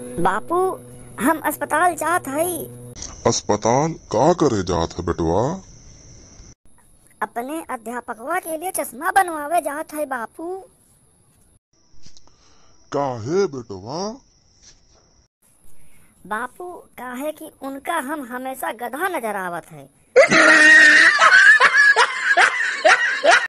बापू हम अस्पताल जात है अस्पताल का करे जात है बेटवा अपने अध्यापकवा के लिए चश्मा बनवावे जात है बापू काहे बेटवा बापू काहे कि उनका हम हमेशा गधा नजर आवत है